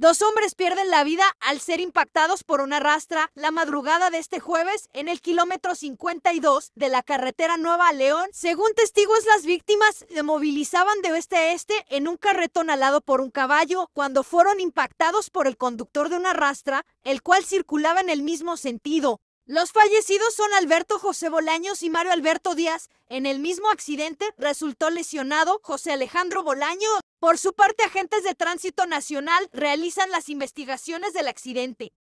Dos hombres pierden la vida al ser impactados por una rastra la madrugada de este jueves en el kilómetro 52 de la carretera Nueva León. Según testigos, las víctimas se movilizaban de oeste a este en un carretón alado por un caballo cuando fueron impactados por el conductor de una rastra, el cual circulaba en el mismo sentido. Los fallecidos son Alberto José Bolaños y Mario Alberto Díaz. En el mismo accidente resultó lesionado José Alejandro Bolaños. Por su parte, agentes de tránsito nacional realizan las investigaciones del accidente.